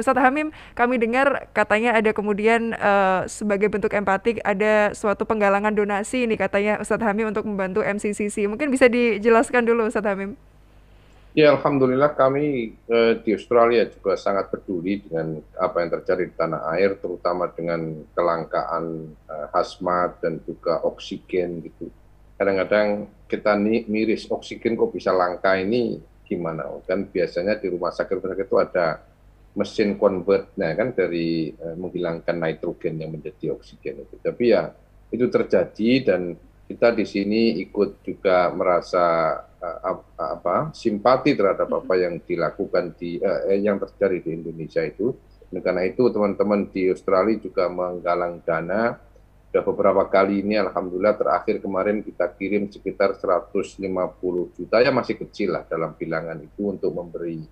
Ustadz Hamim, kami dengar katanya ada kemudian uh, sebagai bentuk empatik ada suatu penggalangan donasi ini katanya Ustadz Hamim untuk membantu MCCC. Mungkin bisa dijelaskan dulu Ustadz Hamim. Ya, Alhamdulillah kami uh, di Australia juga sangat peduli dengan apa yang terjadi di tanah air, terutama dengan kelangkaan uh, eh, hazmat dan juga oksigen gitu. Kadang-kadang kita miris oksigen kok bisa langka ini gimana? Dan biasanya di rumah sakit-rumah sakit itu ada mesin convert nah kan dari eh, menghilangkan nitrogen yang menjadi oksigen itu. Tapi ya itu terjadi dan kita di sini ikut juga merasa uh, apa simpati terhadap apa mm-hmm. yang dilakukan di uh, yang terjadi di Indonesia itu. Dan karena itu teman-teman di Australia juga menggalang dana sudah beberapa kali ini alhamdulillah terakhir kemarin kita kirim sekitar 150 juta ya masih kecil lah dalam bilangan itu untuk memberi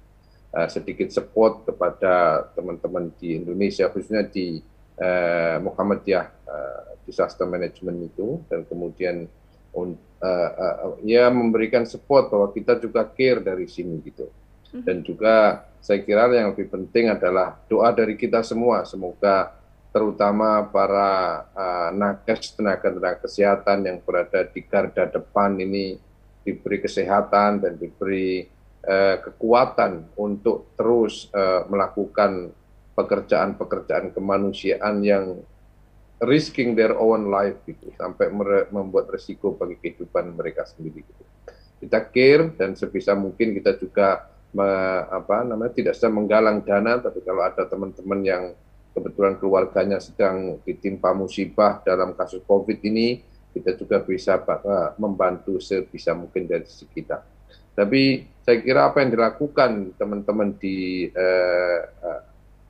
Eh, sedikit support kepada teman-teman di Indonesia khususnya di uh, Muhammadiyah uh, disaster management itu dan kemudian uh, uh, uh, ya memberikan support bahwa kita juga care dari sini gitu mhm. dan juga saya kira yang lebih penting adalah doa dari kita semua semoga terutama para uh, nakes tenaga tenaga kesehatan yang berada di garda depan ini diberi kesehatan dan diberi eh, kekuatan untuk terus eh, melakukan pekerjaan-pekerjaan kemanusiaan yang risking their own life gitu sampai membuat resiko bagi kehidupan mereka sendiri gitu. Kita care dan sebisa mungkin kita juga me, apa namanya tidak saja menggalang dana tapi kalau ada teman-teman yang kebetulan keluarganya sedang ditimpa musibah dalam kasus Covid ini kita juga bisa eh, membantu sebisa mungkin dari sekitar. kita tapi saya kira apa yang dilakukan teman-teman di eh, eh,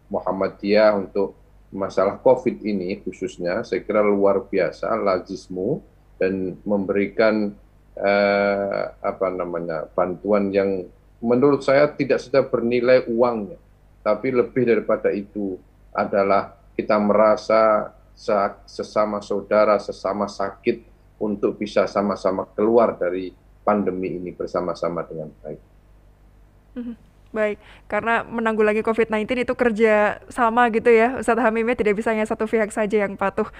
Muhammadiyah untuk masalah COVID ini khususnya, saya kira luar biasa lazismu dan memberikan eh, apa namanya bantuan yang menurut saya tidak sudah bernilai uangnya, tapi lebih daripada itu adalah kita merasa sesama saudara, sesama sakit untuk bisa sama-sama keluar dari pandemi ini bersama-sama dengan baik. Mhm. Baik, karena menanggulangi COVID-19 itu kerja sama gitu ya, Ustadz Hamimnya tidak bisa hanya satu pihak saja yang patuh.